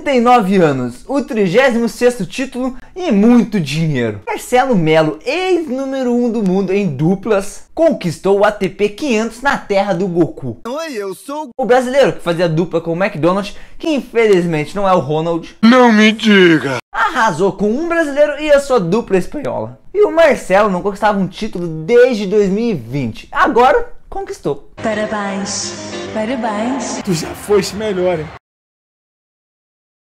39 anos, o 36º título e muito dinheiro. Marcelo Melo, ex-número 1 um do mundo em duplas, conquistou o ATP 500 na terra do Goku. Oi, eu sou o brasileiro que fazia dupla com o McDonald's, que infelizmente não é o Ronald. Não me diga. Arrasou com um brasileiro e a sua dupla espanhola. E o Marcelo não conquistava um título desde 2020. Agora conquistou. Parabéns. Parabéns. Tu já foste melhor, hein?